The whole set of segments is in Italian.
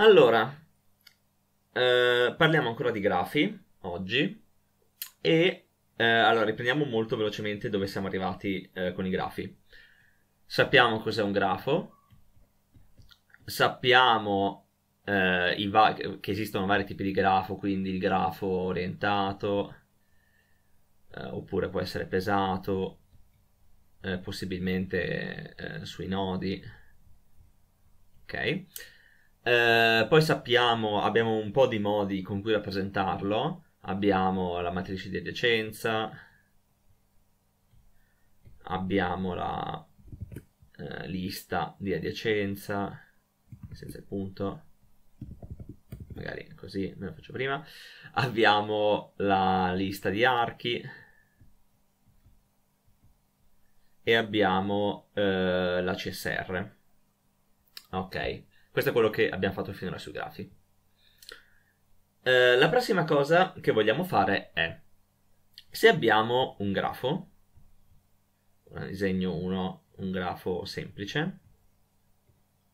Allora, eh, parliamo ancora di grafi oggi e eh, allora riprendiamo molto velocemente dove siamo arrivati eh, con i grafi. Sappiamo cos'è un grafo, sappiamo eh, che esistono vari tipi di grafo, quindi il grafo orientato, eh, oppure può essere pesato, eh, possibilmente sui nodi. Ok? Eh, poi sappiamo, abbiamo un po' di modi con cui rappresentarlo. Abbiamo la matrice di adiacenza, abbiamo la eh, lista di adiacenza, senza il punto, magari così me lo faccio prima. Abbiamo la lista di archi e abbiamo eh, la CSR. Ok, questo è quello che abbiamo fatto finora sui grafi. Eh, la prossima cosa che vogliamo fare è, se abbiamo un grafo, disegno uno, un grafo semplice,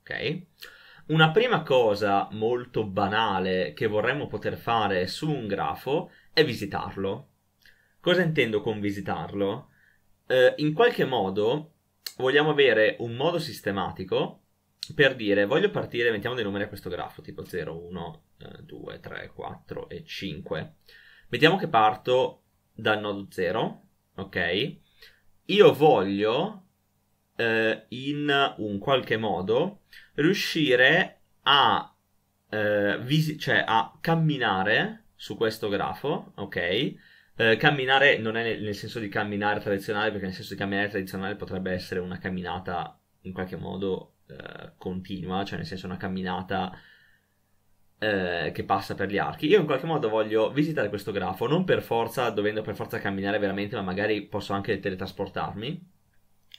ok? Una prima cosa molto banale che vorremmo poter fare su un grafo è visitarlo. Cosa intendo con visitarlo? Eh, in qualche modo vogliamo avere un modo sistematico per dire, voglio partire, mettiamo dei numeri a questo grafo, tipo 0, 1, 2, 3, 4 e 5. Vediamo che parto dal nodo 0, ok? Io voglio eh, in un qualche modo riuscire a, eh, visi- cioè a camminare su questo grafo, ok? Eh, camminare non è nel senso di camminare tradizionale, perché nel senso di camminare tradizionale potrebbe essere una camminata in qualche modo eh, continua, cioè nel senso una camminata eh, che passa per gli archi. Io in qualche modo voglio visitare questo grafo, non per forza, dovendo per forza camminare veramente, ma magari posso anche teletrasportarmi,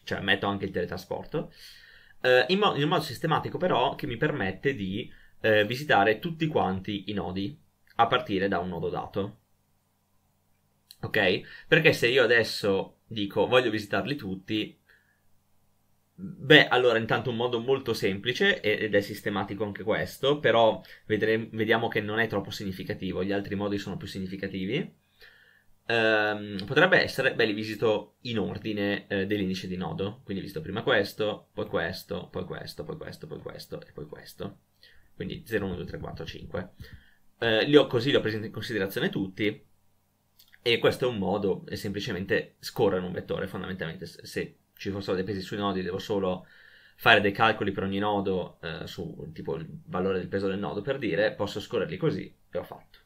cioè metto anche il teletrasporto, eh, in, mo- in, modo sistematico però che mi permette di eh, visitare tutti quanti i nodi, a partire da un nodo dato. Ok? Perché se io adesso dico voglio visitarli tutti, Beh, allora, intanto un modo molto semplice ed è sistematico anche questo, però vedremo, vediamo che non è troppo significativo, gli altri modi sono più significativi. Ehm, potrebbe essere, beh, li visito in ordine eh, dell'indice di nodo, quindi visto prima questo, poi questo, poi questo, poi questo, poi questo e poi questo. Quindi 0, 1, 2, 3, 4, 5. Eh, li ho così, li ho presi in considerazione tutti e questo è un modo, è semplicemente scorrere un vettore fondamentalmente se ci fossero dei pesi sui nodi, devo solo fare dei calcoli per ogni nodo eh, su tipo il valore del peso del nodo per dire posso scorrerli così e ho fatto.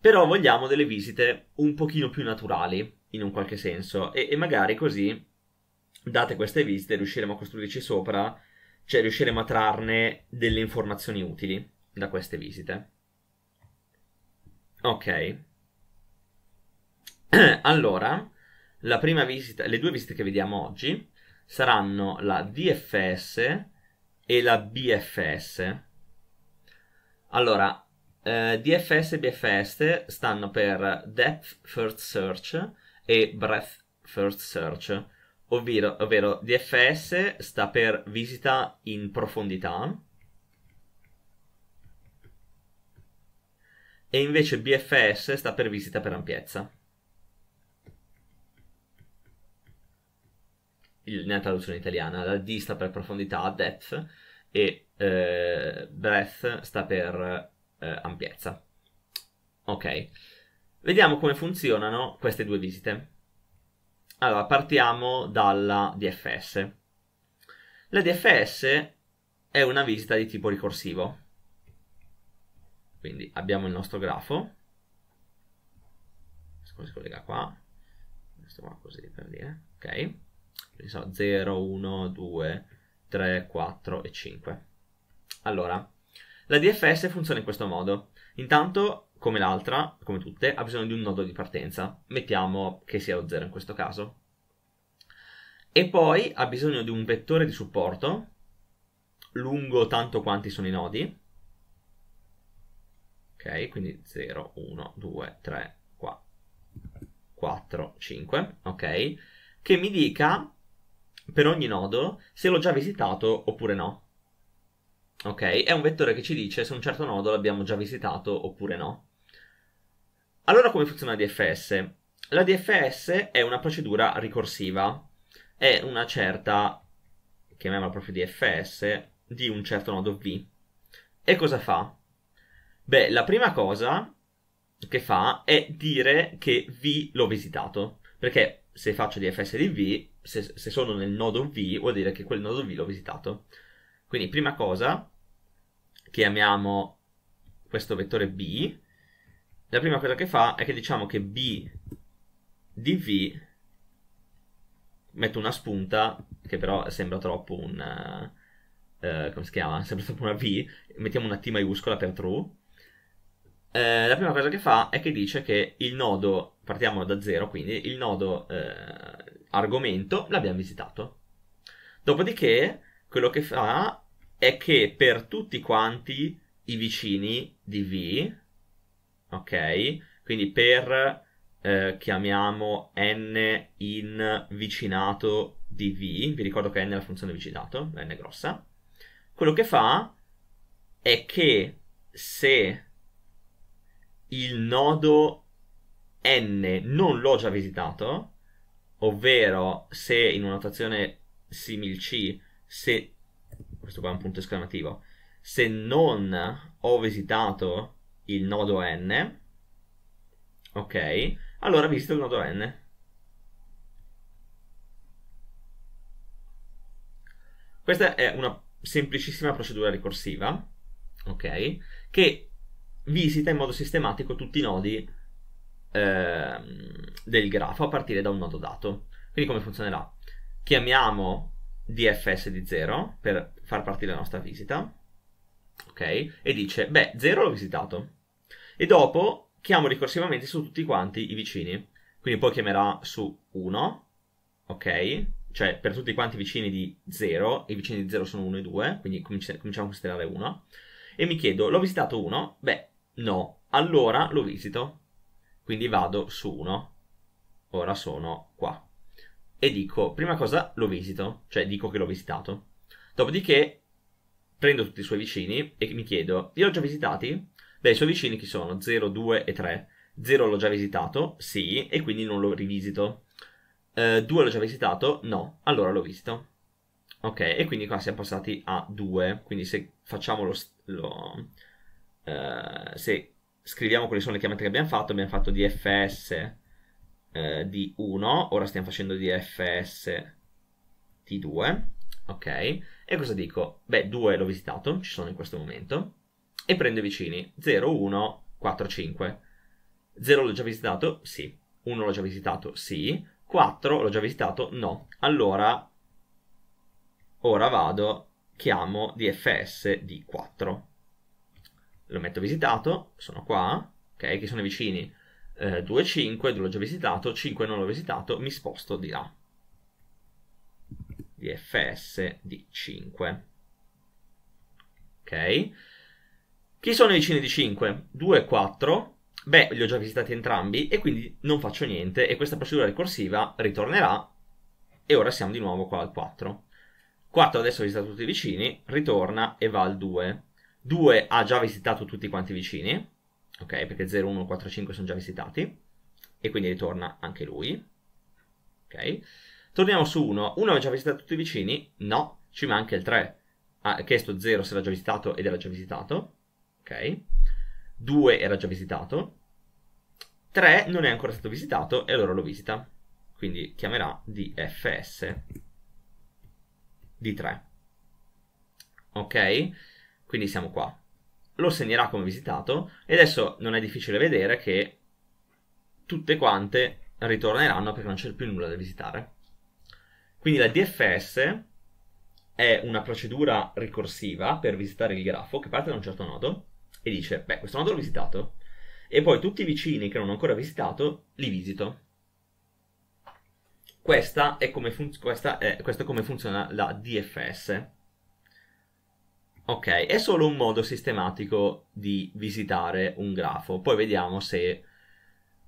Però vogliamo delle visite un pochino più naturali in un qualche senso e, e magari così date queste visite riusciremo a costruirci sopra, cioè riusciremo a trarne delle informazioni utili da queste visite. Ok. allora, visita, le due visite che vediamo oggi saranno la DFS e la BFS. Allora, eh, DFS e BFS stanno per Depth First Search e Breadth First Search, ovvero, ovvero DFS sta per visita in profondità, e invece BFS sta per visita per ampiezza. nella traduzione italiana. La D sta per profondità, depth, e eh, breadth sta per eh, ampiezza. Ok, vediamo come funzionano queste due visite. Allora, partiamo dalla DFS. La DFS è una visita di tipo ricorsivo. Quindi abbiamo il nostro grafo. Come si collega qua? Questo qua così per dire. Ok so, 0, 1, 2, 3, 4 e 5. Allora, la DFS funziona in questo modo. Intanto, come l'altra, come tutte, ha bisogno di un nodo di partenza. Mettiamo che sia lo 0 in questo caso. E poi ha bisogno di un vettore di supporto lungo tanto quanti sono i nodi. Ok, quindi 0, 1, 2, 3, 4, 5. Ok che mi dica per ogni nodo se l'ho già visitato oppure no. Ok, è un vettore che ci dice se un certo nodo l'abbiamo già visitato oppure no. Allora come funziona la DFS? La DFS è una procedura ricorsiva, è una certa, chiamiamola proprio DFS, di un certo nodo V. E cosa fa? Beh, la prima cosa che fa è dire che V l'ho visitato, perché se faccio di fs di v, se, se sono nel nodo v, vuol dire che quel nodo v l'ho visitato. Quindi prima cosa, chiamiamo questo vettore b, la prima cosa che fa è che diciamo che b di v, metto una spunta, che però sembra troppo un... Uh, come si chiama? Sembra troppo una v, mettiamo una t maiuscola per true, eh, la prima cosa che fa è che dice che il nodo partiamo da zero, quindi il nodo eh, argomento l'abbiamo visitato. Dopodiché, quello che fa è che per tutti quanti i vicini di V, ok? Quindi per, eh, chiamiamo n in vicinato di V, vi ricordo che n è la funzione vicinato, n è grossa, quello che fa è che se il nodo n non l'ho già visitato, ovvero se in una notazione simil c, se questo qua è un punto esclamativo, se non ho visitato il nodo n, ok, allora visito il nodo n. Questa è una semplicissima procedura ricorsiva, ok, che visita in modo sistematico tutti i nodi Ehm, del grafo a partire da un nodo dato. Quindi come funzionerà? Chiamiamo dfs di 0 per far partire la nostra visita, ok? E dice, beh, 0 l'ho visitato. E dopo chiamo ricorsivamente su tutti quanti i vicini. Quindi poi chiamerà su 1, ok? Cioè per tutti quanti i vicini di 0, i vicini di 0 sono 1 e 2, quindi cominciamo a considerare 1. E mi chiedo, l'ho visitato 1? Beh, no. Allora lo visito. Quindi vado su 1, ora sono qua. E dico, prima cosa lo visito, cioè dico che l'ho visitato. Dopodiché prendo tutti i suoi vicini e mi chiedo, li ho già visitati? Beh, i suoi vicini chi sono? 0, 2 e 3. 0 l'ho già visitato, sì, e quindi non lo rivisito. Uh, eh, 2 l'ho già visitato, no, allora l'ho visto. Ok, e quindi qua siamo passati a 2, quindi se facciamo lo... lo uh, se scriviamo quali sono le chiamate che abbiamo fatto. Abbiamo fatto DFS eh, di 1, ora stiamo facendo DFS fs di 2, ok? E cosa dico? Beh, 2 l'ho visitato, ci sono in questo momento, e prendo i vicini 0, 1, 4, 5. 0 l'ho già visitato? Sì. 1 l'ho già visitato? Sì. 4 l'ho già visitato? No. Allora, ora vado, chiamo dfs di 4 lo metto visitato, sono qua, ok, che sono vicini, eh, 2, 5, 2 l'ho già visitato, 5 non l'ho visitato, mi sposto di là, di fs di 5, ok, chi sono i vicini di 5? 2, 4, beh, li ho già visitati entrambi e quindi non faccio niente e questa procedura ricorsiva ritornerà e ora siamo di nuovo qua al 4. 4 adesso visita tutti i vicini, ritorna e va al 2. 2 ha già visitato tutti quanti i vicini, ok? Perché 0, 1, 4, 5 sono già visitati, e quindi ritorna anche lui, ok? Torniamo su 1, 1 ha già visitato tutti i vicini? No, ci manca il 3. Ha chiesto 0 se l'ha già visitato ed era già visitato, ok? 2 era già visitato, 3 non è ancora stato visitato e allora lo visita. Quindi chiamerà DFS di 3. Ok? Quindi siamo qua. Lo segnerà come visitato e adesso non è difficile vedere che tutte quante ritorneranno perché non c'è più nulla da visitare. Quindi la DFS è una procedura ricorsiva per visitare il grafo che parte da un certo nodo e dice, beh, questo nodo l'ho visitato e poi tutti i vicini che non ho ancora visitato li visito. Questa è come fun- questa è, questo è come funziona la DFS. Ok, è solo un modo sistematico di visitare un grafo, poi vediamo se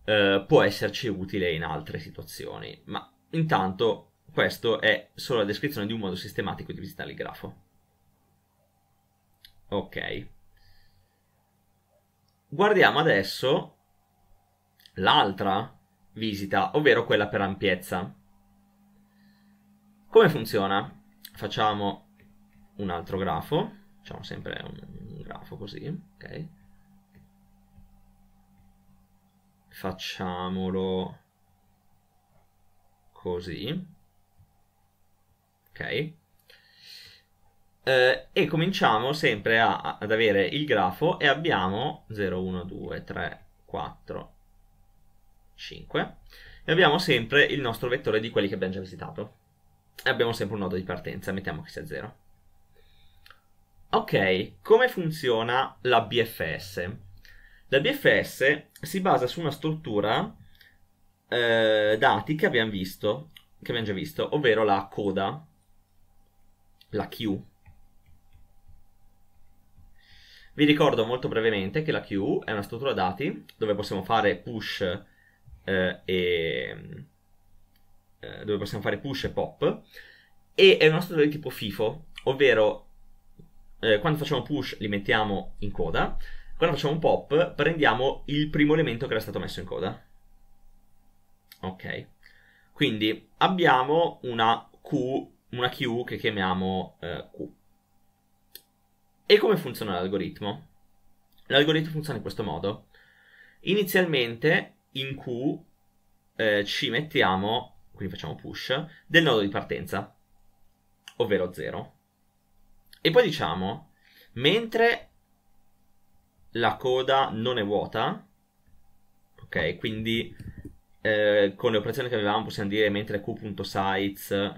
eh, può esserci utile in altre situazioni, ma intanto questo è solo la descrizione di un modo sistematico di visitare il grafo. Ok. Guardiamo adesso l'altra visita, ovvero quella per ampiezza. Come funziona? Facciamo un altro grafo facciamo sempre un, un grafo così, ok? Facciamolo così, ok? Eh, e cominciamo sempre a, ad avere il grafo e abbiamo 0, 1, 2, 3, 4, 5 e abbiamo sempre il nostro vettore di quelli che abbiamo già visitato e abbiamo sempre un nodo di partenza, mettiamo che sia 0. Ok, come funziona la BFS? La BFS si basa su una struttura eh, dati che abbiamo visto, che abbiamo già visto, ovvero la coda, la Q. Vi ricordo molto brevemente che la Q è una struttura dati dove possiamo fare push eh, e eh, dove possiamo fare push e pop e è una struttura di tipo FIFO, ovvero eh, quando facciamo push li mettiamo in coda, quando facciamo pop prendiamo il primo elemento che era stato messo in coda. Ok, quindi abbiamo una Q, una Q che chiamiamo eh, Q. E come funziona l'algoritmo? L'algoritmo funziona in questo modo. Inizialmente in Q eh, ci mettiamo, quindi facciamo push, del nodo di partenza, ovvero 0. E poi diciamo, mentre la coda non è vuota, ok, quindi eh, con le operazioni che avevamo possiamo dire mentre q.sites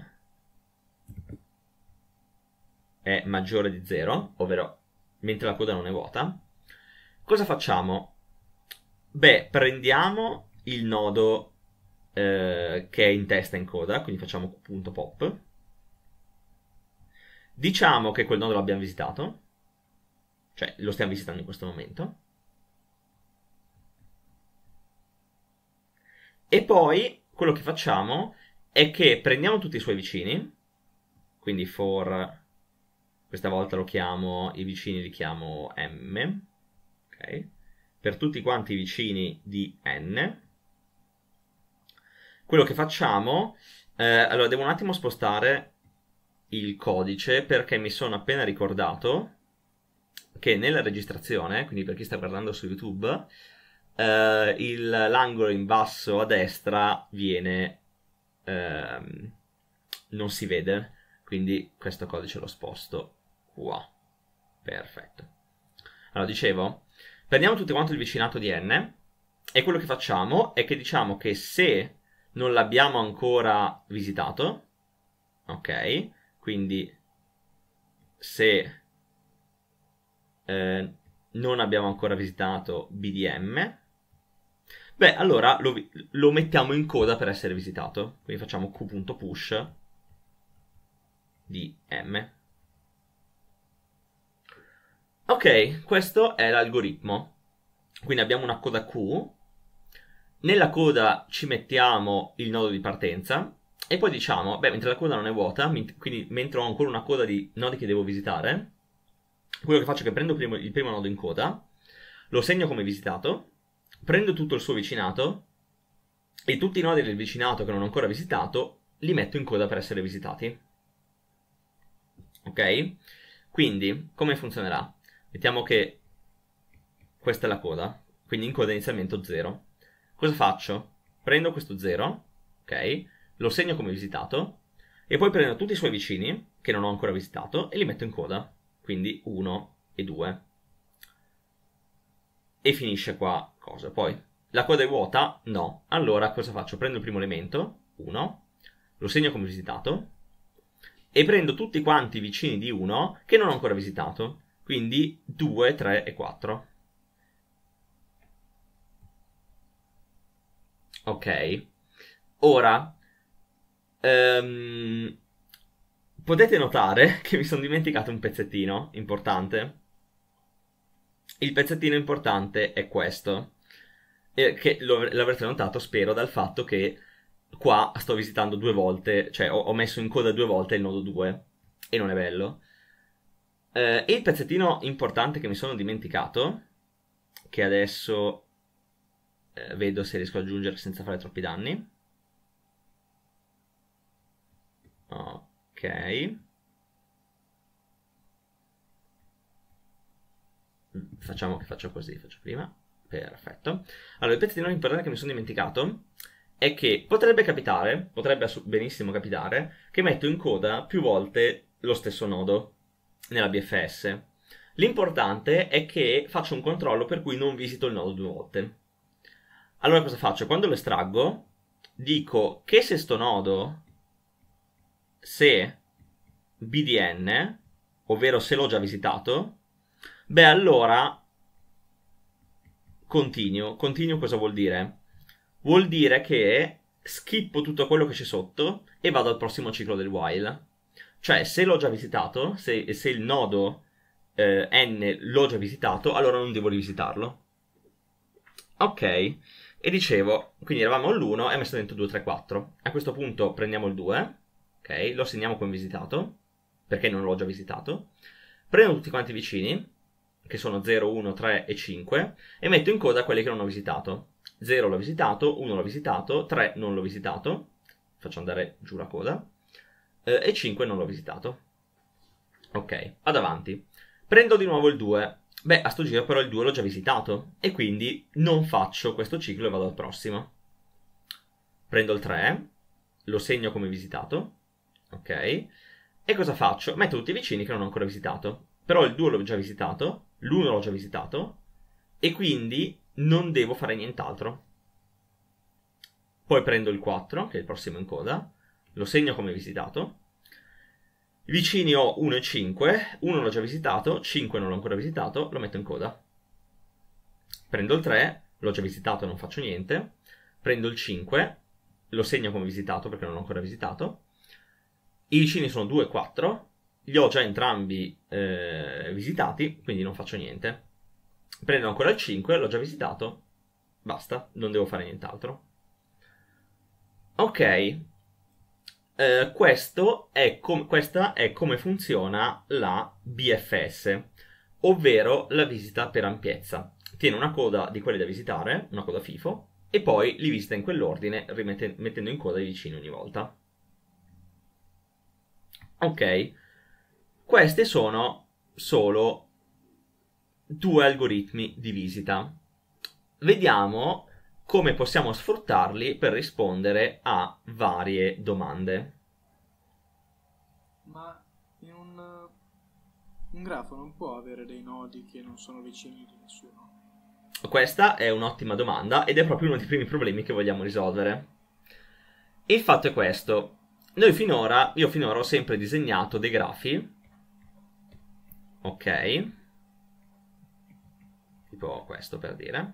è maggiore di 0, ovvero mentre la coda non è vuota, cosa facciamo? Beh, prendiamo il nodo eh, che è in testa in coda, quindi facciamo q.pop Diciamo che quel nodo l'abbiamo visitato, cioè lo stiamo visitando in questo momento. E poi quello che facciamo è che prendiamo tutti i suoi vicini, quindi for, questa volta lo chiamo, i vicini li chiamo m, ok? Per tutti quanti i vicini di n. Quello che facciamo, eh, allora devo un attimo spostare il codice perché mi sono appena ricordato che nella registrazione, quindi per chi sta guardando su YouTube, eh, il, l'angolo in basso a destra viene... Ehm, non si vede, quindi questo codice lo sposto qua. Perfetto. Allora, dicevo, prendiamo tutto quanto il vicinato di n e quello che facciamo è che diciamo che se non l'abbiamo ancora visitato, ok, quindi se eh, non abbiamo ancora visitato BDM, beh, allora lo, lo, mettiamo in coda per essere visitato. Quindi facciamo q.push di m. Ok, questo è l'algoritmo. Quindi abbiamo una coda Q. Nella coda ci mettiamo il nodo di partenza e poi diciamo, beh, mentre la coda non è vuota, quindi mentre ho ancora una coda di nodi che devo visitare, quello che faccio è che prendo primo, il primo nodo in coda, lo segno come visitato, prendo tutto il suo vicinato e tutti i nodi del vicinato che non ho ancora visitato li metto in coda per essere visitati. Ok? Quindi, come funzionerà? Mettiamo che questa è la coda, quindi in coda inizialmente 0. Cosa faccio? Prendo questo 0, ok? lo segno come visitato e poi prendo tutti i suoi vicini, che non ho ancora visitato, e li metto in coda. Quindi 1 e 2. E finisce qua cosa. Poi la coda è vuota? No. Allora cosa faccio? Prendo il primo elemento, 1, lo segno come visitato, e prendo tutti quanti i vicini di 1 che non ho ancora visitato. Quindi 2, 3 e 4. Ok. Ora ehm, potete notare che mi sono dimenticato un pezzettino importante. Il pezzettino importante è questo, eh, che lo, l'avrete notato, spero, dal fatto che qua sto visitando due volte, cioè ho, ho messo in coda due volte il nodo 2, e non è bello. Eh, e il pezzettino importante che mi sono dimenticato, che adesso eh, vedo se riesco ad aggiungere senza fare troppi danni, Ok. Facciamo che faccio così, faccio prima. Perfetto. Allora, il pezzo di non importante che mi sono dimenticato è che potrebbe capitare, potrebbe benissimo capitare, che metto in coda più volte lo stesso nodo nella BFS. L'importante è che faccio un controllo per cui non visito il nodo due volte. Allora cosa faccio? Quando lo estraggo, dico che se sto nodo se BDN, ovvero se l'ho già visitato, beh allora continuo. Continuo cosa vuol dire? Vuol dire che skippo tutto quello che c'è sotto e vado al prossimo ciclo del while. Cioè, se l'ho già visitato, se, se il nodo eh, n l'ho già visitato, allora non devo rivisitarlo. Ok, e dicevo, quindi eravamo all'1 e ho messo dentro 2, 3, 4. A questo punto prendiamo il 2 ok? Lo segniamo come visitato, perché non l'ho già visitato. Prendo tutti quanti i vicini, che sono 0, 1, 3 e 5, e metto in coda quelli che non ho visitato. 0 l'ho visitato, 1 l'ho visitato, 3 non l'ho visitato, faccio andare giù la coda, eh, e 5 non l'ho visitato. Ok, vado avanti. Prendo di nuovo il 2. Beh, a sto giro però il 2 l'ho già visitato, e quindi non faccio questo ciclo e vado al prossimo. Prendo il 3, lo segno come visitato, ok? E cosa faccio? Metto tutti i vicini che non ho ancora visitato. Però il 2 l'ho già visitato, l'1 l'ho già visitato, e quindi non devo fare nient'altro. Poi prendo il 4, che è il prossimo in coda, lo segno come visitato. I vicini ho 1 e 5, 1 l'ho già visitato, 5 non l'ho ancora visitato, lo metto in coda. Prendo il 3, l'ho già visitato, non faccio niente. Prendo il 5, lo segno come visitato perché non l'ho ancora visitato. I vicini sono 2 e 4. Li ho già entrambi eh, visitati, quindi non faccio niente. Prendo ancora il 5, l'ho già visitato. Basta, non devo fare nient'altro. Ok. Eh, questo è com- questa è come funziona la BFS, ovvero la visita per ampiezza. Tiene una coda di quelli da visitare, una coda FIFO, e poi li visita in quell'ordine, mettendo in coda i vicini ogni volta. Ok? Queste sono solo due algoritmi di visita. Vediamo come possiamo sfruttarli per rispondere a varie domande. Ma in un, un grafo non può avere dei nodi che non sono vicini di nessuno? Questa è un'ottima domanda ed è proprio uno dei primi problemi che vogliamo risolvere. Il fatto è questo, noi finora, io finora ho sempre disegnato dei grafi. Ok. Tipo questo per dire.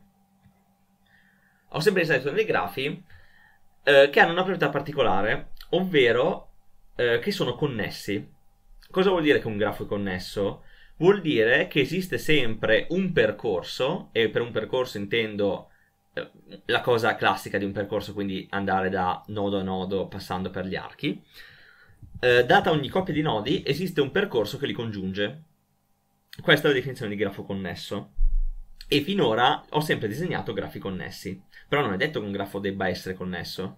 Ho sempre disegnato dei grafi eh, che hanno una proprietà particolare, ovvero eh, che sono connessi. Cosa vuol dire che un grafo è connesso? Vuol dire che esiste sempre un percorso, e per un percorso intendo la cosa classica di un percorso, quindi andare da nodo a nodo passando per gli archi. Eh, data ogni coppia di nodi, esiste un percorso che li congiunge. Questa è la definizione di grafo connesso. E finora ho sempre disegnato grafi connessi, però non è detto che un grafo debba essere connesso.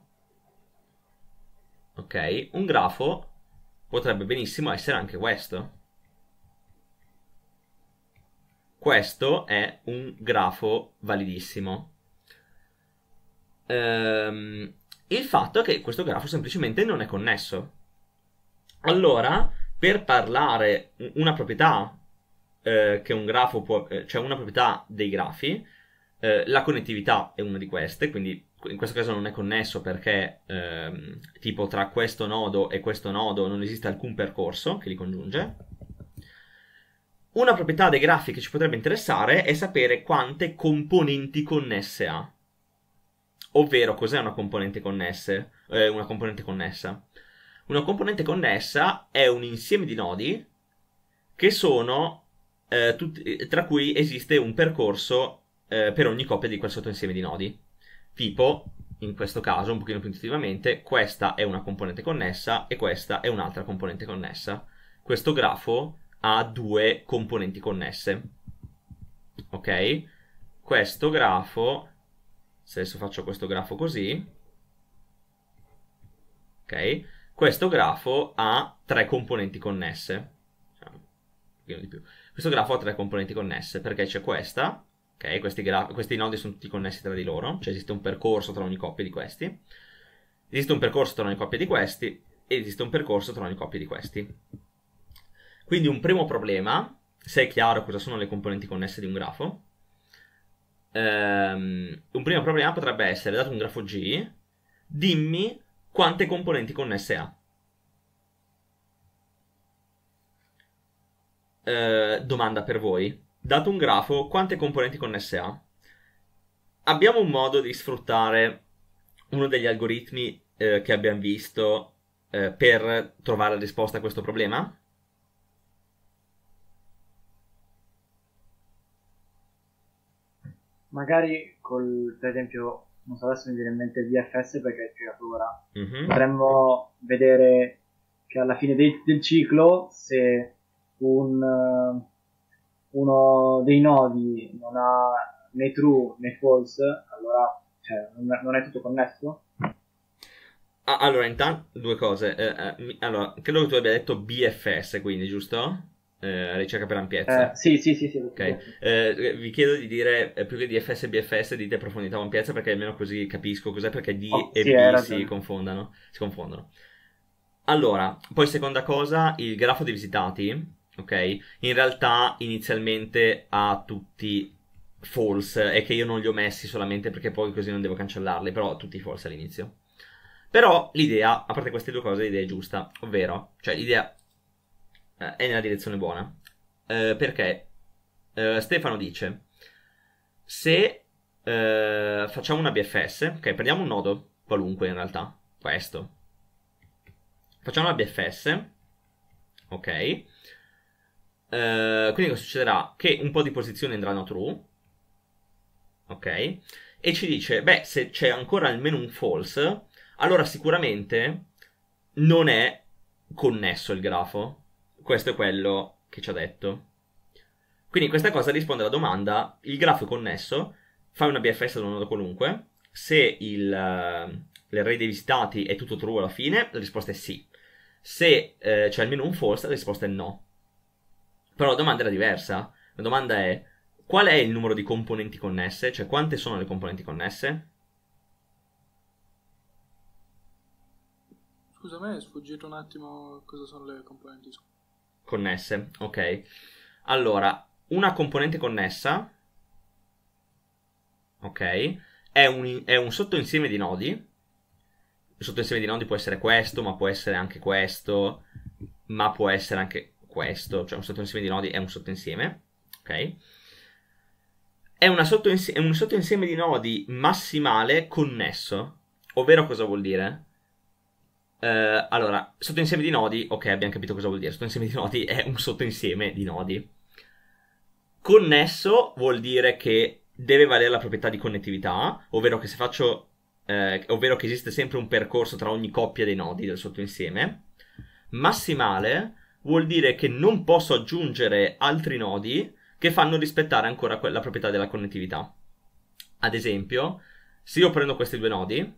Ok, un grafo potrebbe benissimo essere anche questo. Questo è un grafo validissimo ehm, il fatto è che questo grafo semplicemente non è connesso. Allora, per parlare una proprietà eh, che un grafo può, eh, cioè una proprietà dei grafi, eh, la connettività è una di queste, quindi in questo caso non è connesso perché ehm, tipo tra questo nodo e questo nodo non esiste alcun percorso che li congiunge. Una proprietà dei grafi che ci potrebbe interessare è sapere quante componenti connesse ha. Ovvero, cos'è una componente connessa? Eh, una componente connessa. Una componente connessa è un insieme di nodi che sono eh, tutti, tra cui esiste un percorso eh, per ogni coppia di quel sottoinsieme di nodi. Tipo, in questo caso, un pochino più intuitivamente, questa è una componente connessa e questa è un'altra componente connessa. Questo grafo ha due componenti connesse. Ok? Questo grafo se adesso faccio questo grafo così, ok? Questo grafo ha tre componenti connesse. Diciamo, questo grafo ha tre componenti connesse perché c'è questa, ok? Questi, questi nodi sono tutti connessi tra di loro, cioè esiste un percorso tra ogni coppia di questi, esiste un percorso tra ogni coppia di questi e esiste un percorso tra ogni coppia di questi. Quindi un primo problema, se è chiaro cosa sono le componenti connesse di un grafo, Um, un primo problema potrebbe essere, dato un grafo G, dimmi quante componenti connesse ha. Uh, eh, domanda per voi. Dato un grafo, quante componenti connesse ha? Abbiamo un modo di sfruttare uno degli algoritmi uh, che abbiamo visto uh, per trovare la risposta a questo problema? magari col, per esempio, non so adesso mi viene in mente il VFS perché è il creatore, mm-hmm. potremmo vedere che alla fine dei, del ciclo se un, uno dei nodi non ha né true né false, allora cioè, non è tutto connesso. Ah, allora, intanto due cose. Eh, eh, allora, credo che tu abbia detto BFS, quindi, giusto? eh, ricerca per ampiezza. Eh, sì, sì, sì. sì okay. eh, vi chiedo di dire eh, più che di FS e BFS, dite profondità o ampiezza perché almeno così capisco cos'è perché D oh, e sì, B si confondano, si confondono. Allora, poi seconda cosa, il grafo dei visitati, ok? In realtà inizialmente ha tutti false e che io non li ho messi solamente perché poi così non devo cancellarli, però tutti false all'inizio. Però l'idea, a parte queste due cose, l'idea è giusta, ovvero, cioè l'idea eh, è nella direzione buona. Eh, perché eh, Stefano dice: Se eh, facciamo una BFS, ok, prendiamo un nodo qualunque in realtà, questo, facciamo una BFS, ok. quindi cosa succederà? Che un po' di posizioni andranno true, ok? E ci dice, beh, se c'è ancora almeno un false, allora sicuramente non è connesso il grafo questo è quello che ci ha detto. Quindi questa cosa risponde alla domanda, il grafo è connesso, fai una BFS da un nodo qualunque, se il, eh, l'array dei visitati è tutto true alla fine, la risposta è sì. Se eh, c'è almeno un false, la risposta è no. Però la domanda era diversa. La domanda è qual è il numero di componenti connesse, cioè quante sono le componenti connesse? Scusa, a me è sfuggito un attimo cosa sono le componenti Connesse, ok. Allora, una componente connessa, ok, è un, è un sottoinsieme di nodi. Il sottoinsieme di nodi può essere questo, ma può essere anche questo, ma può essere anche questo. Cioè un sottoinsieme di nodi è un sottoinsieme, ok. È, sottoinsieme, è un sottoinsieme di nodi massimale connesso. Ovvero cosa vuol dire? Uh, allora, sottoinsieme di nodi, ok, abbiamo capito cosa vuol dire. Sottoinsieme di nodi è un sottoinsieme di nodi. Connesso vuol dire che deve valere la proprietà di connettività, ovvero che, faccio, eh, ovvero che esiste sempre un percorso tra ogni coppia dei nodi del sottoinsieme. Massimale vuol dire che non posso aggiungere altri nodi che fanno rispettare ancora la proprietà della connettività. Ad esempio, se io prendo questi due nodi,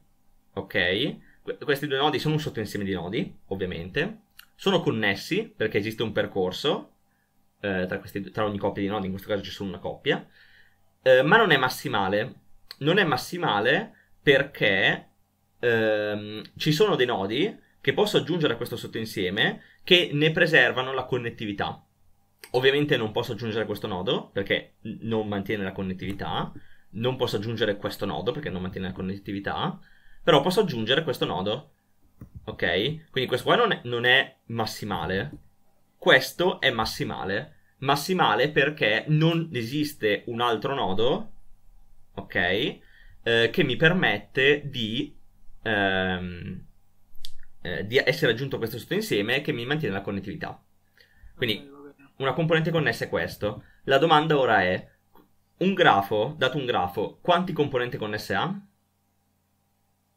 ok, questi due nodi sono un sottoinsieme di nodi, ovviamente, sono connessi perché esiste un percorso eh, tra, questi, tra, ogni coppia di nodi, in questo caso ci sono una coppia, eh, ma non è massimale. Non è massimale perché ehm, ci sono dei nodi che posso aggiungere a questo sottoinsieme che ne preservano la connettività. Ovviamente non posso aggiungere questo nodo perché non mantiene la connettività, non posso aggiungere questo nodo perché non mantiene la connettività, però posso aggiungere questo nodo. Ok? Quindi questo qua non è, non è massimale. Questo è massimale. Massimale perché non esiste un altro nodo. Ok? Eh, che mi permette di, ehm, eh, di essere aggiunto a questo sottoinsieme che mi mantiene la connettività. Quindi una componente connessa è questo. La domanda ora è: un grafo, dato un grafo, quanti componenti connesse ha?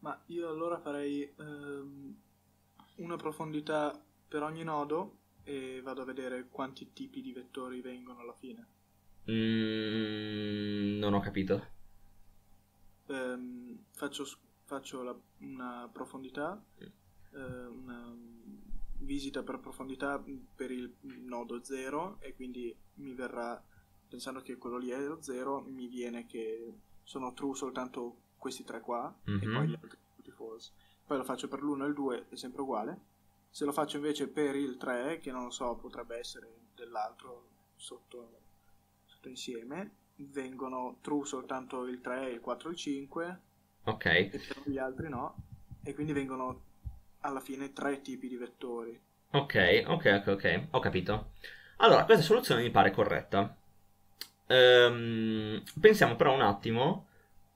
Ma io allora farei ehm, una profondità per ogni nodo e vado a vedere quanti tipi di vettori vengono alla fine. Mm, non ho capito. Ehm, faccio, faccio la, una profondità, mm. eh, una visita per profondità per il nodo 0 e quindi mi verrà, pensando che quello lì è lo 0, mi viene che sono true soltanto questi tre qua mm-hmm. e poi mhm. gli altri tutti false. Poi lo faccio per l'1 e il 2 è sempre uguale. Se lo faccio invece per il 3, che non lo so, potrebbe essere dell'altro sotto, sotto insieme, vengono true soltanto il 3, il 4 e il 5. Ok. E gli altri no. E quindi vengono alla fine tre tipi di vettori. Ok, ok, ok, ok, ho capito. Allora, questa soluzione mi pare corretta. Ehm, pensiamo però un attimo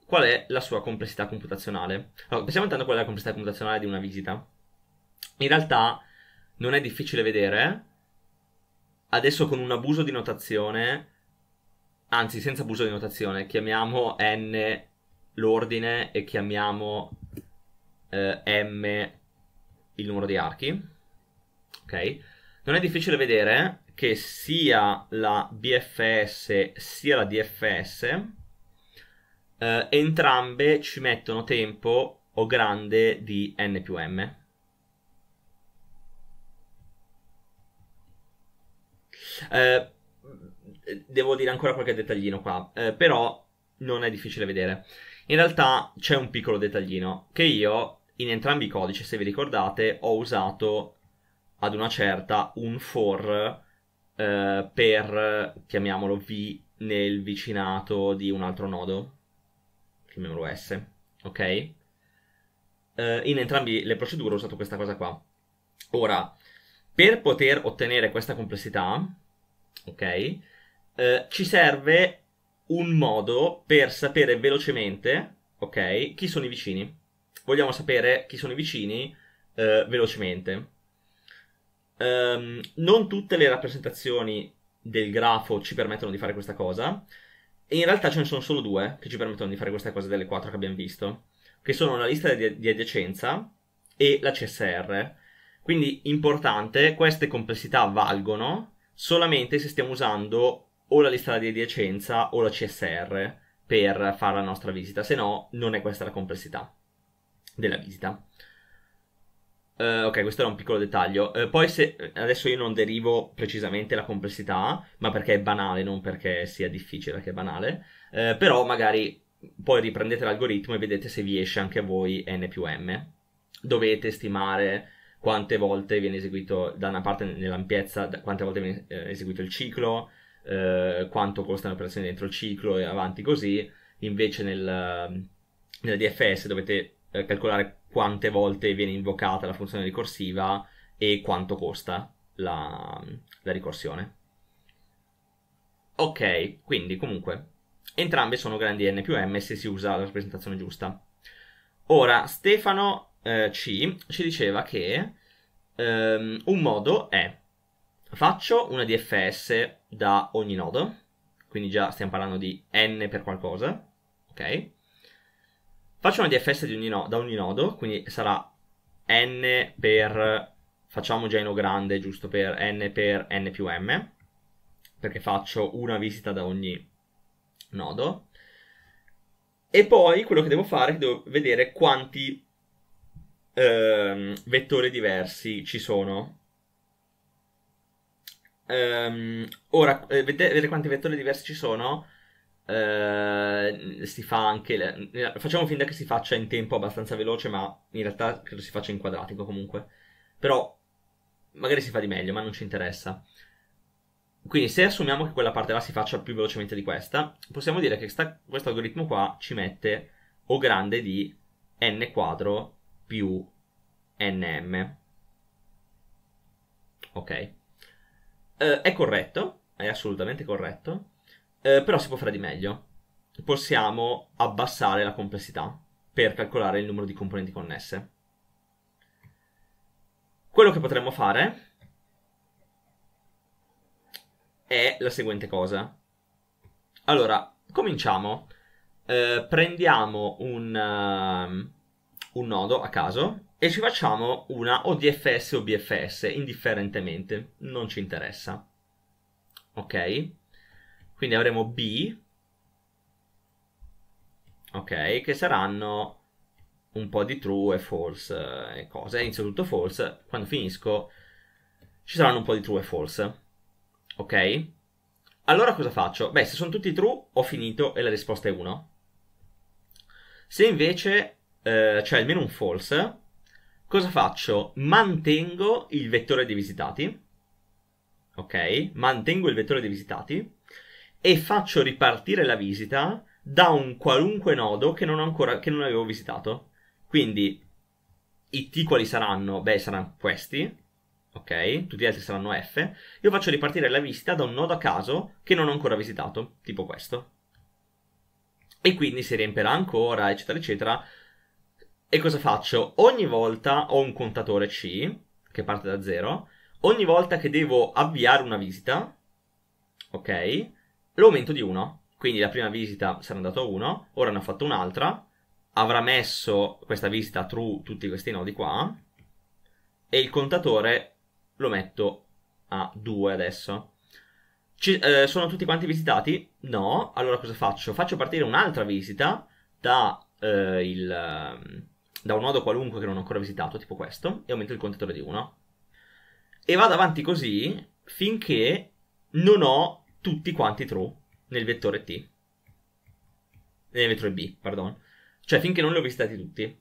qual è la sua complessità computazionale. Allora, pensiamo intanto qual è la complessità computazionale di una visita. In realtà non è difficile vedere, adesso con un abuso di notazione, anzi senza abuso di notazione, chiamiamo n l'ordine e chiamiamo eh, m il numero di archi, ok? Non è difficile vedere che sia la BFS sia la DFS eh, entrambe ci mettono tempo o grande di n più m. Eh, devo dire ancora qualche dettaglino qua, eh, però non è difficile vedere. In realtà c'è un piccolo dettaglino che io in entrambi i codici, se vi ricordate, ho usato ad una certa un for eh, per, chiamiamolo v, nel vicinato di un altro nodo chiamiamolo S, ok? Eh, in entrambe le procedure ho usato questa cosa qua. Ora, per poter ottenere questa complessità, ok, eh, ci serve un modo per sapere velocemente, ok, chi sono i vicini. Vogliamo sapere chi sono i vicini eh, velocemente. Um, non tutte le rappresentazioni del grafo ci permettono di fare questa cosa. E in realtà ce ne sono solo due che ci permettono di fare queste cose delle quattro che abbiamo visto, che sono la lista di, di adiacenza e la CSR. Quindi, importante, queste complessità valgono solamente se stiamo usando o la lista di adiacenza o la CSR per fare la nostra visita, se no non è questa la complessità della visita. Uh, ok, questo era un piccolo dettaglio. Uh, poi se adesso io non derivo precisamente la complessità, ma perché è banale, non perché sia difficile, perché è banale. Uh, però magari poi riprendete l'algoritmo e vedete se vi esce anche a voi n più m. Dovete stimare quante volte viene eseguito, da una parte nell'ampiezza, quante volte viene eseguito il ciclo, eh, quanto costa un'operazione dentro il ciclo e avanti così. Invece nel, nella DFS dovete eh, calcolare quante volte viene invocata la funzione ricorsiva e quanto costa la, la ricorsione. Ok, quindi comunque entrambe sono grandi n più m se si usa la rappresentazione giusta. Ora, Stefano eh, C ci diceva che ehm, un modo è faccio una DFS da ogni nodo, quindi già stiamo parlando di n per qualcosa, ok? Faccio una DFS di un inodo, da ogni nodo, quindi sarà n per, facciamo già ino grande, giusto per n per n più m, perché faccio una visita da ogni nodo. E poi quello che devo fare è devo vedere quanti ehm, vettori diversi ci sono. Ehm, ora, eh, vedere quanti vettori diversi ci sono eh, si fa anche. Le... Facciamo finta che si faccia in tempo abbastanza veloce, ma in realtà credo si faccia in quadratico comunque. Però magari si fa di meglio, ma non ci interessa. Quindi, se assumiamo che quella parte là si faccia più velocemente di questa, possiamo dire che sta... questo algoritmo qua ci mette O grande di n quadro più nm. Ok. Eh, è corretto, è assolutamente corretto eh, però si può fare di meglio. Possiamo abbassare la complessità per calcolare il numero di componenti connesse. Quello che potremmo fare è la seguente cosa. Allora, cominciamo. Eh, prendiamo un, uh, un, nodo a caso e ci facciamo una ODFS o BFS indifferentemente, non ci interessa. Ok? Quindi avremo B, ok, che saranno un po' di true e false eh, e cose. Inizio tutto false, quando finisco ci saranno un po' di true e false, ok? Allora cosa faccio? Beh, se sono tutti true ho finito e la risposta è 1. Se invece eh, c'è almeno un false, cosa faccio? Mantengo il vettore dei visitati, ok? Mantengo il vettore dei visitati e faccio ripartire la visita da un qualunque nodo che non, ancora, che non avevo visitato. Quindi i T quali saranno? Beh, saranno questi, ok? Tutti gli altri saranno F. Io faccio ripartire la visita da un nodo a caso che non ho ancora visitato, tipo questo. E quindi si riempirà ancora, eccetera, eccetera. E cosa faccio? Ogni volta ho un contatore C, che parte da zero, Ogni volta che devo avviare una visita, ok? lo aumento di 1. Quindi la prima visita sarà andata a 1, ora ne ho fatto un'altra, avrà messo questa visita true tutti questi nodi qua e il contatore lo metto a 2 adesso. Ci, eh, sono tutti quanti visitati? No, allora cosa faccio? Faccio partire un'altra visita da, eh, il, ehm, da un nodo qualunque che non ho ancora visitato, tipo questo, e aumento il contatore di 1. E vado avanti così finché non ho tutti quanti true nel vettore T. Nel vettore B, pardon. Cioè finché non li ho visitati tutti.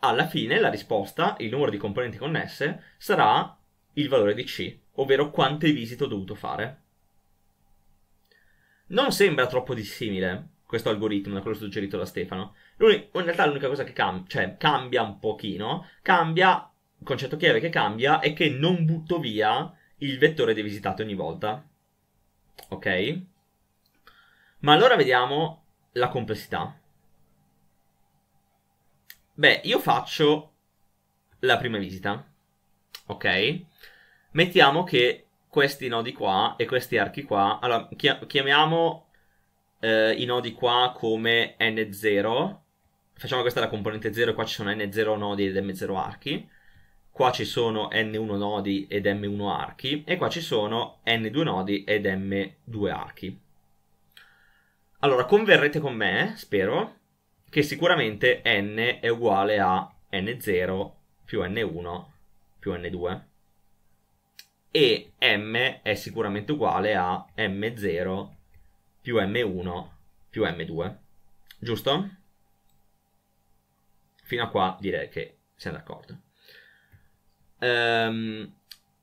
Alla fine la risposta, il numero di componenti connesse, sarà il valore di C, ovvero quante visite ho dovuto fare. Non sembra troppo dissimile questo algoritmo da quello suggerito da Stefano. L'uni- in realtà l'unica cosa che cambia, cioè cambia un pochino, cambia, il concetto chiave che cambia è che non butto via il vettore devisitato ogni volta. Ok? Ma allora vediamo la complessità. Beh, io faccio la prima visita. Ok? Mettiamo che questi nodi qua e questi archi qua, allora chiamiamo eh, i nodi qua come n0, facciamo questa la componente 0 e qua ci sono n0 nodi ed m0 archi qua ci sono N1 nodi ed M1 archi e qua ci sono N2 nodi ed M2 archi. Allora, converrete con me, spero, che sicuramente N è uguale a N0 più N1 più N2 e M è sicuramente uguale a M0 più M1 più M2, giusto? Fino a qua direi che siamo d'accordo. Um,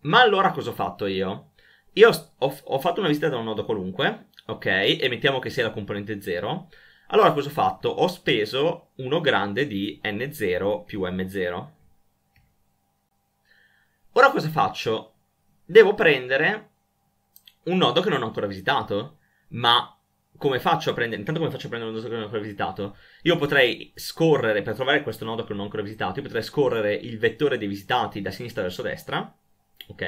ma allora cosa ho fatto io? Io ho, ho, fatto una visita da un nodo qualunque, ok, e mettiamo che sia la componente 0. Allora cosa ho fatto? Ho speso uno grande di n0 più m0. Ora cosa faccio? Devo prendere un nodo che non ho ancora visitato, ma come faccio a prendere. Intanto, come faccio a prendere un nodo che non ho ancora visitato? Io potrei scorrere per trovare questo nodo che non ho ancora visitato. Io potrei scorrere il vettore dei visitati da sinistra verso destra, ok?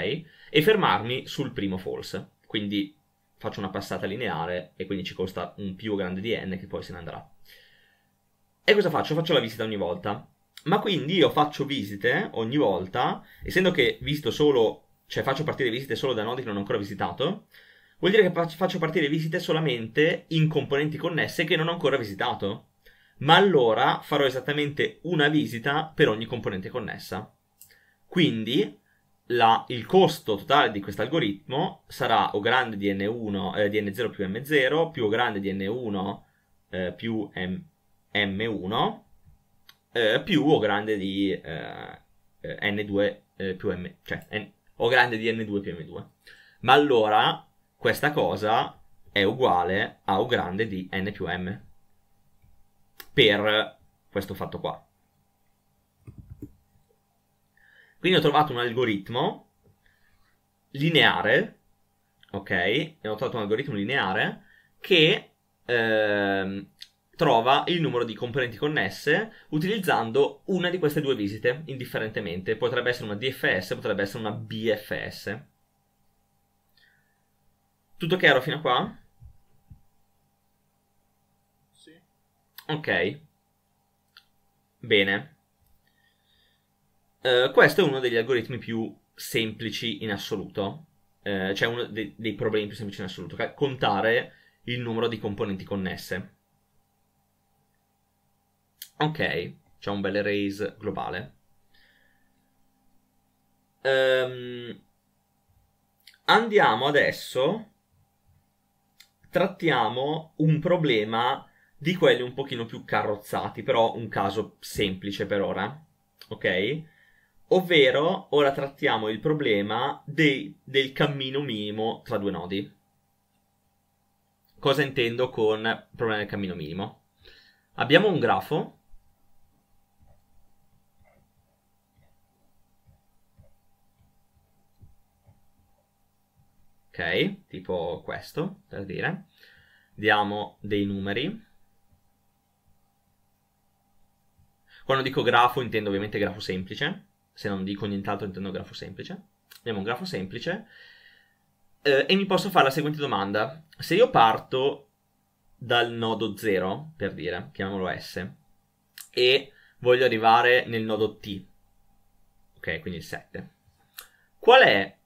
E fermarmi sul primo false. Quindi faccio una passata lineare e quindi ci costa un più grande di n che poi se ne andrà. E cosa faccio? Faccio la visita ogni volta. Ma quindi io faccio visite ogni volta, essendo che visito solo, cioè faccio partire visite solo da nodi che non ho ancora visitato Vuol dire che faccio partire visite solamente in componenti connesse che non ho ancora visitato. Ma allora farò esattamente una visita per ogni componente connessa. Quindi la, il costo totale di questo algoritmo sarà o grande di, N1, eh, di N0 più M0 più o grande di N1 eh, più M, M1 eh, più o grande di eh, eh N2 eh, più M, cioè N, o grande di N2 più M2. Ma allora questa cosa è uguale a U grande di n più m per questo fatto qua. Quindi ho trovato un algoritmo lineare, ok? E ho trovato un algoritmo lineare che eh, trova il numero di componenti connesse utilizzando una di queste due visite, indifferentemente. Potrebbe essere una DFS, potrebbe essere una BFS. Tutto chiaro fino a qua? Sì. Ok. Bene. Uh, questo è uno degli algoritmi più semplici in assoluto. Uh, cioè uno de- dei problemi più semplici in assoluto. è Contare il numero di componenti connesse. Ok, c'è un bel erase globale. Um, andiamo adesso trattiamo un problema di quelli un pochino più carrozzati, però un caso semplice per ora, ok? Ovvero, ora trattiamo il problema dei, del cammino minimo tra due nodi. Cosa intendo con problema del cammino minimo? Abbiamo un grafo ok? Tipo questo, per dire. Diamo dei numeri. Quando dico grafo intendo ovviamente grafo semplice, se non dico nient'altro intendo grafo semplice. Abbiamo un grafo semplice eh, e mi posso fare la seguente domanda. Se io parto dal nodo 0, per dire, chiamiamolo S, e voglio arrivare nel nodo T, ok, quindi il 7, qual è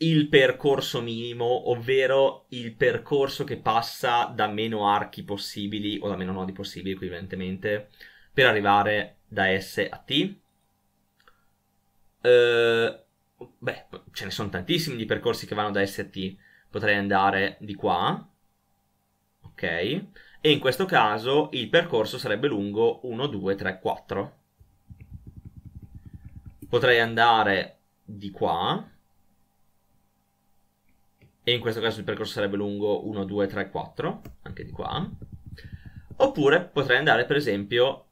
il percorso minimo, ovvero il percorso che passa da meno archi possibili o da meno nodi possibili, equivalentemente, per arrivare da S a T. Eh, beh, ce ne sono tantissimi di percorsi che vanno da S a T. Potrei andare di qua, ok? E in questo caso il percorso sarebbe lungo 1, 2, 3, 4. Potrei andare di qua, e in questo caso il percorso sarebbe lungo 1, 2, 3, 4, anche di qua. Oppure potrei andare per esempio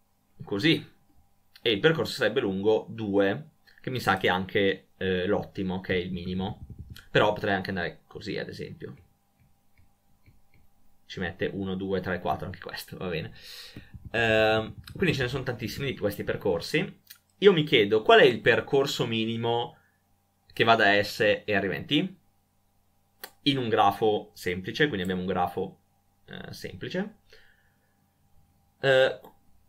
così, e il percorso sarebbe lungo 2, che mi sa che è anche eh, l'ottimo, che è il minimo. Però potrei anche andare così, ad esempio. Ci mette 1, 2, 3, 4, anche questo, va bene. Eh, quindi ce ne sono tantissimi di questi percorsi. Io mi chiedo qual è il percorso minimo che vada a S e arriva in T? in un grafo semplice, quindi abbiamo un grafo eh, semplice. Eh,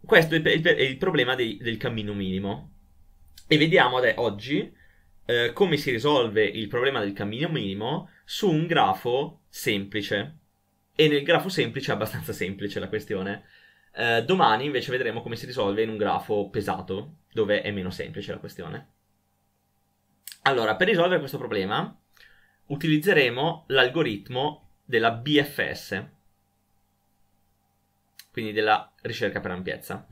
questo è il, è il problema dei, del cammino minimo. E vediamo ad, oggi eh, come si risolve il problema del cammino minimo su un grafo semplice. E nel grafo semplice è abbastanza semplice la questione. Eh, domani invece vedremo come si risolve in un grafo pesato, dove è meno semplice la questione. Allora, per risolvere questo problema, utilizzeremo l'algoritmo della BFS, quindi della ricerca per ampiezza.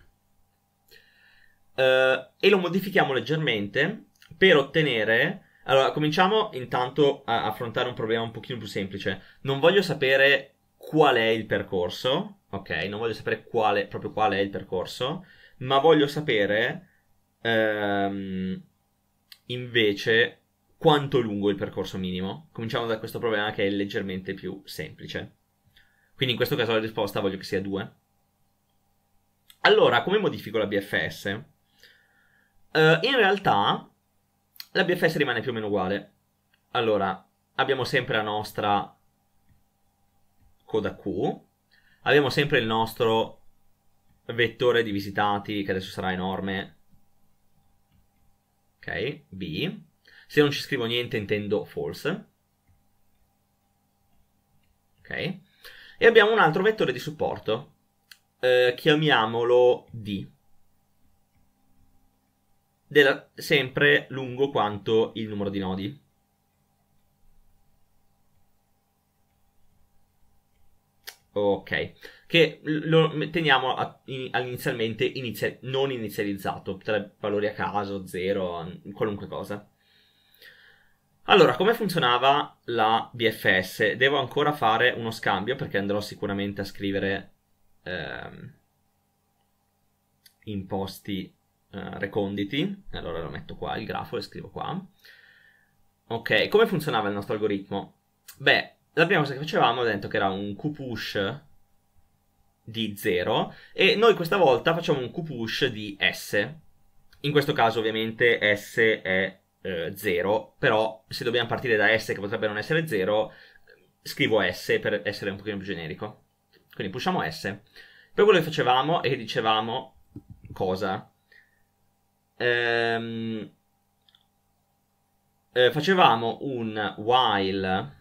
Uh, e lo modifichiamo leggermente per ottenere. Allora, cominciamo intanto a affrontare un problema un pochino più semplice. Non voglio sapere qual è il percorso, ok? Non voglio sapere quale, proprio qual è il percorso, ma voglio sapere um, invece quanto lungo il percorso minimo. Cominciamo da questo problema che è leggermente più semplice. Quindi in questo caso la risposta voglio che sia 2. Allora, come modifico la BFS? Uh, eh, in realtà la BFS rimane più o meno uguale. Allora, abbiamo sempre la nostra coda Q, abbiamo sempre il nostro vettore di visitati che adesso sarà enorme, ok, B, se non ci scrivo niente intendo false. Ok. E abbiamo un altro vettore di supporto. Eh, chiamiamolo D. Della, sempre lungo quanto il numero di nodi. Ok, che lo teniamo a, in, inizialmente inizia, non inizializzato, potrebbe valori a caso, 0, qualunque cosa. Allora, come funzionava la BFS? Devo ancora fare uno scambio perché andrò sicuramente a scrivere ehm, imposti eh, reconditi. Allora lo metto qua, il grafo, e scrivo qua. Ok, come funzionava il nostro algoritmo? Beh, la prima cosa che facevamo, ho detto che era un Q-push di 0 e noi questa volta facciamo un Q-push di S. In questo caso ovviamente S è 0, eh, però se dobbiamo partire da S che potrebbe non essere 0, scrivo S per essere un pochino più generico. Quindi pushiamo S. Poi quello che facevamo è che dicevamo cosa? Ehm, eh, facevamo un while.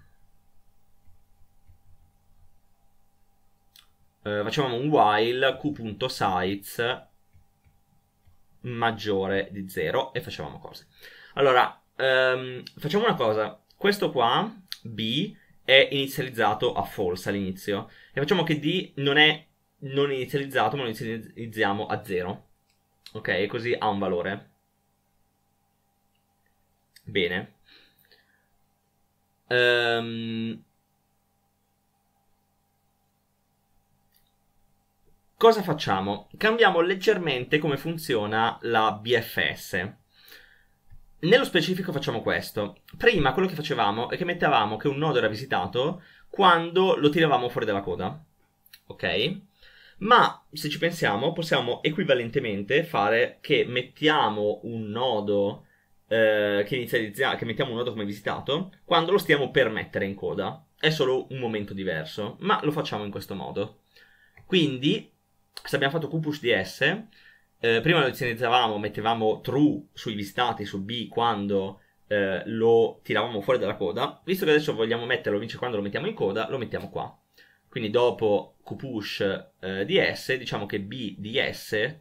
Eh, facevamo un while q.size maggiore di 0 e facevamo cose. Allora, um, facciamo una cosa. Questo qua, B, è inizializzato a false all'inizio. E facciamo che D non è non inizializzato, ma lo inizializziamo a 0. Ok, così ha un valore. Bene. Um, cosa facciamo? Cambiamo leggermente come funziona la BFS. Nello specifico facciamo questo. Prima quello che facevamo è che mettevamo che un nodo era visitato quando lo tiravamo fuori dalla coda. Ok? Ma se ci pensiamo, possiamo equivalentemente fare che mettiamo un nodo eh, che inizializziamo, che mettiamo un nodo come visitato quando lo stiamo per mettere in coda. È solo un momento diverso, ma lo facciamo in questo modo. Quindi, se abbiamo fatto Q push DS, eh, prima lo inizializzavamo, mettevamo true sui visitati, su B, quando eh, lo tiravamo fuori dalla coda. Visto che adesso vogliamo metterlo vince quando lo mettiamo in coda, lo mettiamo qua. Quindi dopo qpush eh, ds, diciamo che b di S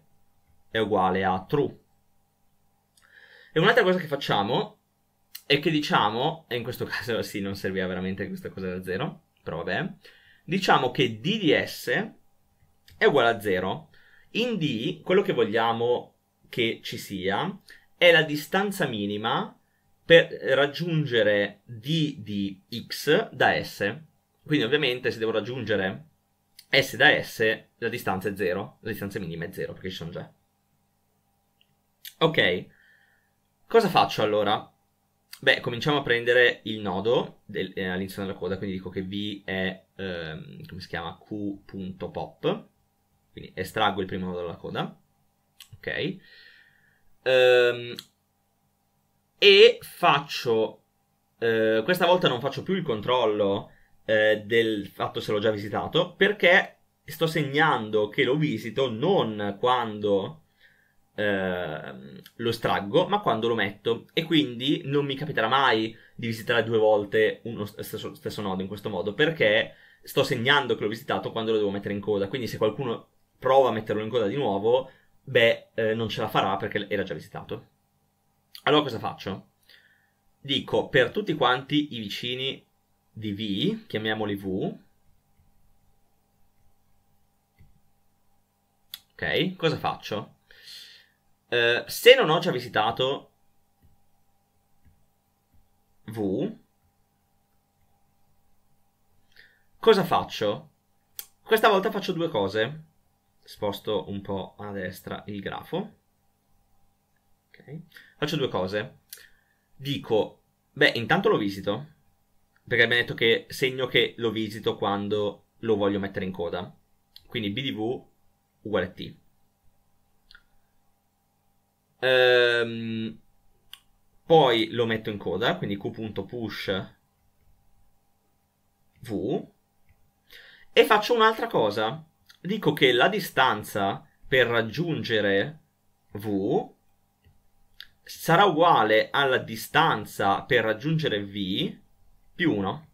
è uguale a true. E un'altra cosa che facciamo è che diciamo, e in questo caso sì, non serviva veramente questa cosa da zero, però vabbè, diciamo che D di S è uguale a 0. In D, quello che vogliamo che ci sia è la distanza minima per raggiungere D di X da S. Quindi ovviamente se devo raggiungere S da S, la distanza è 0, la distanza minima è 0 perché ci sono già. Ok, cosa faccio allora? Beh, cominciamo a prendere il nodo del, eh, all'inizio della coda, quindi dico che V è, ehm, come si chiama, Q.pop quindi estraggo il primo nodo dalla coda, ok? Um, e faccio... Uh, questa volta non faccio più il controllo uh, del fatto se l'ho già visitato, perché sto segnando che lo visito non quando Uh, lo estraggo, ma quando lo metto. E quindi non mi capiterà mai di visitare due volte uno stesso, stesso, nodo in questo modo, perché sto segnando che l'ho visitato quando lo devo mettere in coda. Quindi se qualcuno prova a metterlo in coda di nuovo, beh, eh, non ce la farà perché era già visitato. Allora cosa faccio? Dico per tutti quanti i vicini di V, chiamiamoli V. Ok, cosa faccio? Eh, se non ho già visitato V, cosa faccio? Questa volta faccio due cose sposto un po' a destra il grafo. Okay. Faccio due cose. Dico, beh, intanto lo visito, perché abbiamo detto che segno che lo visito quando lo voglio mettere in coda. Quindi BDV uguale a T. Ehm, poi lo metto in coda, quindi Q.push V. E faccio un'altra cosa dico che la distanza per raggiungere V sarà uguale alla distanza per raggiungere V più 1.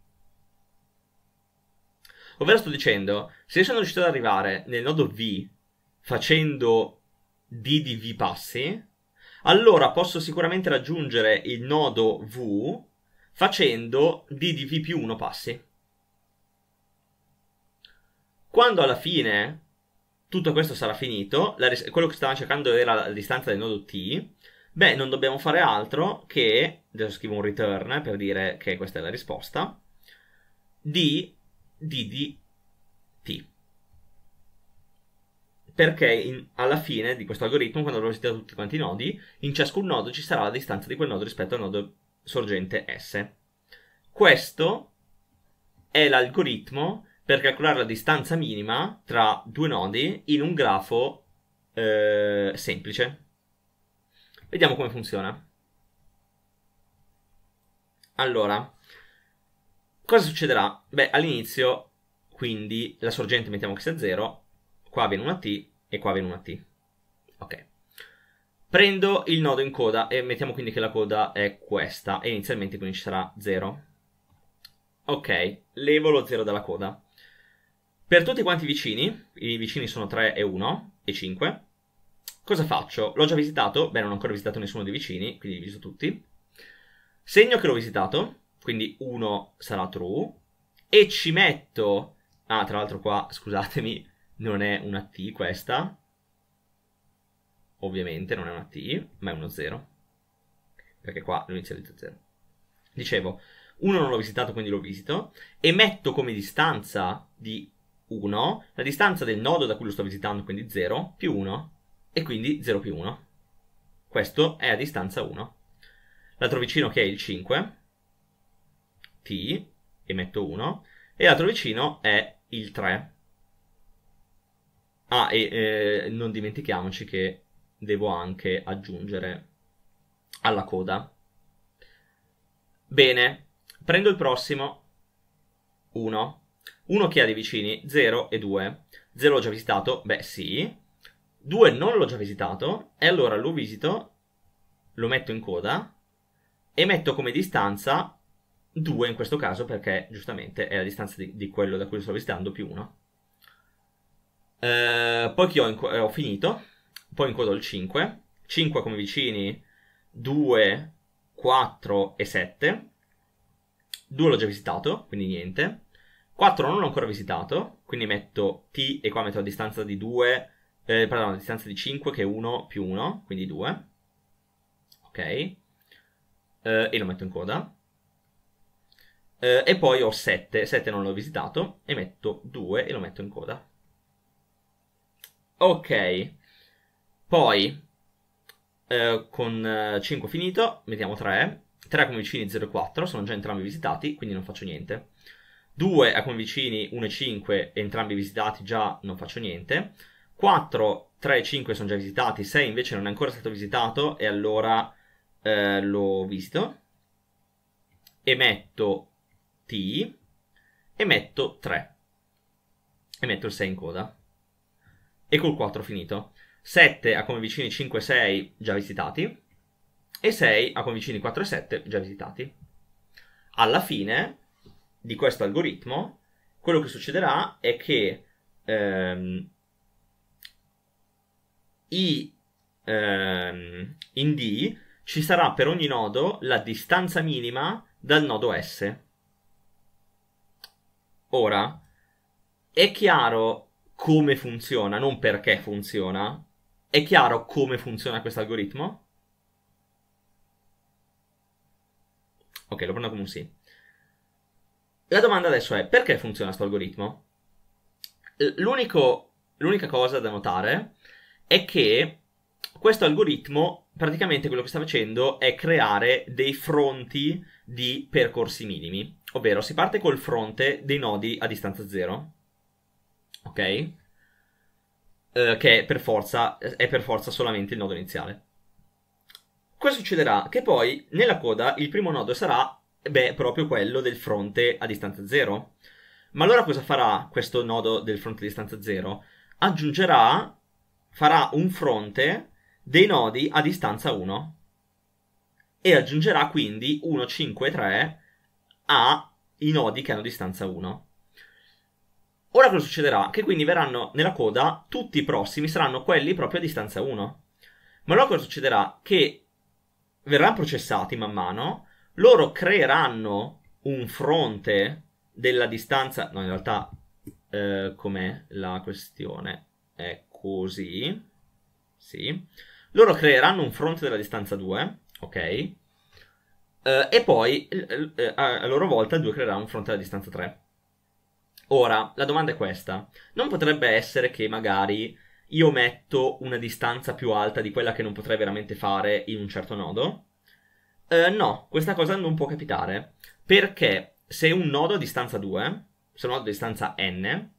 Ovvero sto dicendo, se sono riuscito ad arrivare nel nodo V facendo D di V passi, allora posso sicuramente raggiungere il nodo V facendo D di V più 1 passi. Quando alla fine tutto questo sarà finito, la, quello che stavamo cercando era la distanza del nodo t, beh, non dobbiamo fare altro che, adesso scrivo un return per dire che questa è la risposta, di d t. Perché in, alla fine di questo algoritmo, quando avrò visitato tutti quanti i nodi, in ciascun nodo ci sarà la distanza di quel nodo rispetto al nodo sorgente S. Questo è l'algoritmo per calcolare la distanza minima tra due nodi in un grafo eh, semplice. Vediamo come funziona. Allora, cosa succederà? Beh, all'inizio, quindi, la sorgente mettiamo che sia 0, qua viene una t e qua viene una t. Ok. Prendo il nodo in coda e mettiamo quindi che la coda è questa e inizialmente quindi ci sarà 0. Ok, levo lo 0 dalla coda. Per tutti quanti i vicini, i vicini sono 3 e 1 e 5. Cosa faccio? L'ho già visitato, beh non ho ancora visitato nessuno dei vicini, quindi li visito tutti. Segno che l'ho visitato, quindi 1 sarà true. E ci metto... Ah, tra l'altro qua, scusatemi, non è una T questa. Ovviamente non è una T, ma è uno 0. Perché qua lo inizializzo 0. Dicevo, 1 non l'ho visitato, quindi lo visito. E metto come distanza di 1, la distanza del nodo da cui lo sto visitando, quindi 0, più 1, e quindi 0 più 1. Questo è a distanza 1. L'altro vicino che è il 5, t, e metto 1, e l'altro vicino è il 3. Ah, e eh, non dimentichiamoci che devo anche aggiungere alla coda. Bene, prendo il prossimo 1 uno che ha dei vicini, 0 e 2. 0 l'ho già visitato, beh sì. 2 non l'ho già visitato, e allora lo visito, lo metto in coda, e metto come distanza 2 in questo caso, perché giustamente è la distanza di, di quello da cui sto visitando, più 1. Eh, poi chi ho, co- eh, ho finito, poi incodo il 5, 5 come vicini, 2, 4 e 7. 2 l'ho già visitato, quindi niente. 4 non l'ho ancora visitato, quindi metto T e qua metto la distanza di 2, eh, pardon, la distanza di 5 che è 1 più 1, quindi 2. Ok. Eh, e lo metto in coda. Eh, e poi ho 7, 7 non l'ho visitato, e metto 2 e lo metto in coda. Ok. Poi, eh, con 5 eh, finito, mettiamo 3. 3 come vicini 0 e 4, sono già entrambi visitati, quindi non faccio niente. 2 a come vicini 1 e 5, entrambi visitati già non faccio niente. 4, 3 e 5 sono già visitati, 6 invece non è ancora stato visitato e allora eh, lo visito. E metto T e metto 3. E metto il 6 in coda. E col 4 finito. 7 a come vicini 5 e 6 già visitati. E 6 a come vicini 4 e 7 già visitati. Alla fine di questo algoritmo, quello che succederà è che ehm, i, ehm, in D ci sarà per ogni nodo la distanza minima dal nodo S. Ora, è chiaro come funziona, non perché funziona? È chiaro come funziona questo algoritmo? Ok, lo prendo come un sì. La domanda adesso è perché funziona questo algoritmo? l'unica cosa da notare è che questo algoritmo praticamente quello che sta facendo è creare dei fronti di percorsi minimi, ovvero si parte col fronte dei nodi a distanza zero, ok? Eh, che è per, forza, è per forza solamente il nodo iniziale. Cosa succederà? Che poi nella coda il primo nodo sarà Beh, proprio quello del fronte a distanza zero. Ma allora cosa farà questo nodo del fronte a distanza zero? Aggiungerà, farà un fronte dei nodi a distanza 1 e aggiungerà quindi 1, 5, 3 ai nodi che hanno distanza 1. Ora cosa succederà? Che quindi verranno nella coda tutti i prossimi, saranno quelli proprio a distanza 1. Ma allora cosa succederà? Che verranno processati man mano loro creeranno un fronte della distanza. No, in realtà, eh, com'è la questione? È così. Sì. Loro creeranno un fronte della distanza 2, ok? Eh, e poi eh, a loro volta il 2 creerà un fronte della distanza 3. Ora, la domanda è questa: non potrebbe essere che magari io metto una distanza più alta di quella che non potrei veramente fare in un certo nodo? Eh, no, questa cosa non può capitare, perché se un nodo a distanza 2, se un nodo a distanza n,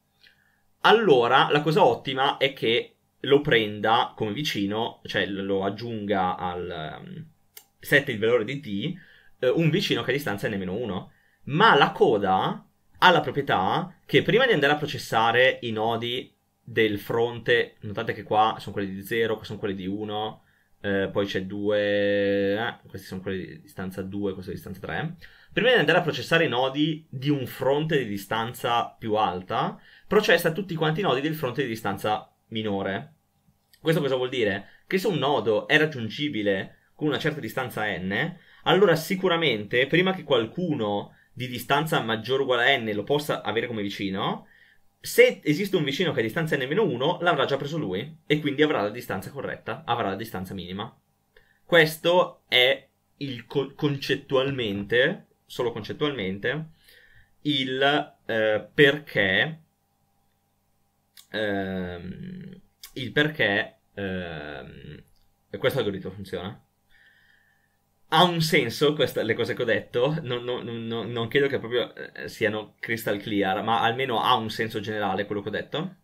allora la cosa ottima è che lo prenda come vicino, cioè lo aggiunga al ehm, set il valore di t, eh, un vicino che è a distanza n-1. Ma la coda ha la proprietà che prima di andare a processare i nodi del fronte, notate che qua sono quelli di 0, qua sono quelli di 1, eh, poi c'è due, ah, questi sono quelli di distanza 2, questo di distanza 3. Prima di andare a processare i nodi di un fronte di distanza più alta, processa tutti quanti i nodi del fronte di distanza minore. Questo cosa vuol dire? Che se un nodo è raggiungibile con una certa distanza n, allora sicuramente prima che qualcuno di distanza maggiore o uguale a n lo possa avere come vicino, se esiste un vicino che a distanza è nemmeno 1, l'avrà già preso lui e quindi avrà la distanza corretta, avrà la distanza minima. Questo è co- concettualmente, solo concettualmente, il eh, perché ehm, il perché ehm, questo algoritmo funziona ha un senso questa, le cose che ho detto, non, non, non, non credo che proprio eh, siano crystal clear, ma almeno ha un senso generale quello che ho detto.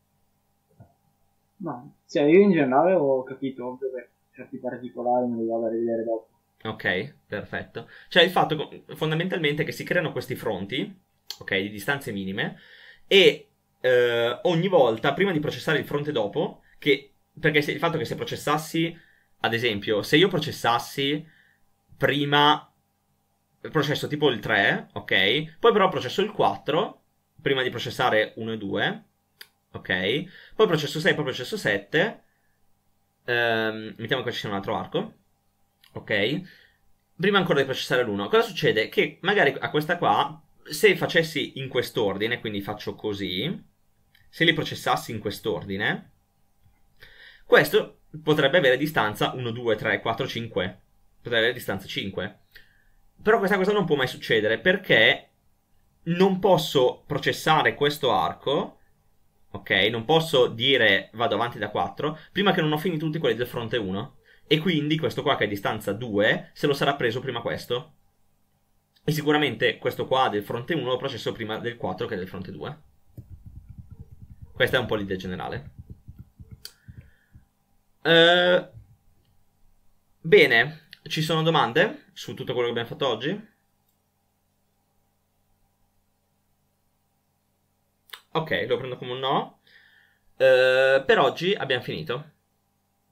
No, cioè io in generale ho capito, ovvio che certi particolari me li vado a rivedere dopo. Ok, perfetto. Cioè il fatto fondamentalmente è che si creano questi fronti, ok, di distanze minime, e eh, ogni volta, prima di processare il fronte dopo, che, perché se, il fatto che se processassi, ad esempio, se io processassi prima processo tipo il 3, ok? Poi però processo il 4, prima di processare 1 e 2, ok? Poi processo 6, poi processo 7, ehm, mettiamo che ci sia un altro arco, ok? Prima ancora di processare l'1. Cosa succede? Che magari a questa qua, se facessi in quest'ordine, quindi faccio così, se li processassi in quest'ordine, questo potrebbe avere distanza 1, 2, 3, 4, 5, potrebbe avere distanza 5. Però questa cosa non può mai succedere perché non posso processare questo arco, ok? Non posso dire vado avanti da 4 prima che non ho finito tutti quelli del fronte 1. E quindi questo qua che è distanza 2 se lo sarà preso prima questo. E sicuramente questo qua del fronte 1 lo processo prima del 4 che del fronte 2. Questa è un po' l'idea generale. Uh, bene, ci sono domande su tutto quello che abbiamo fatto oggi? Ok, lo prendo come un no. Uh, per oggi abbiamo finito.